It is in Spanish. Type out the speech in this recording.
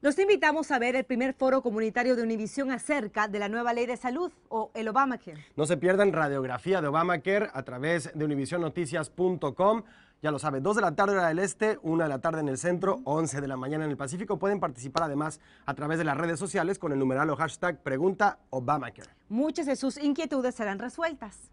Los invitamos a ver el primer foro comunitario de Univisión acerca de la nueva ley de salud o el Obamacare. No se pierdan radiografía de Obamacare a través de univisionnoticias.com. Ya lo sabe, dos de la tarde en el este, 1 de la tarde en el centro, 11 de la mañana en el Pacífico. Pueden participar además a través de las redes sociales con el numeral o hashtag Pregunta Obamacare. Muchas de sus inquietudes serán resueltas.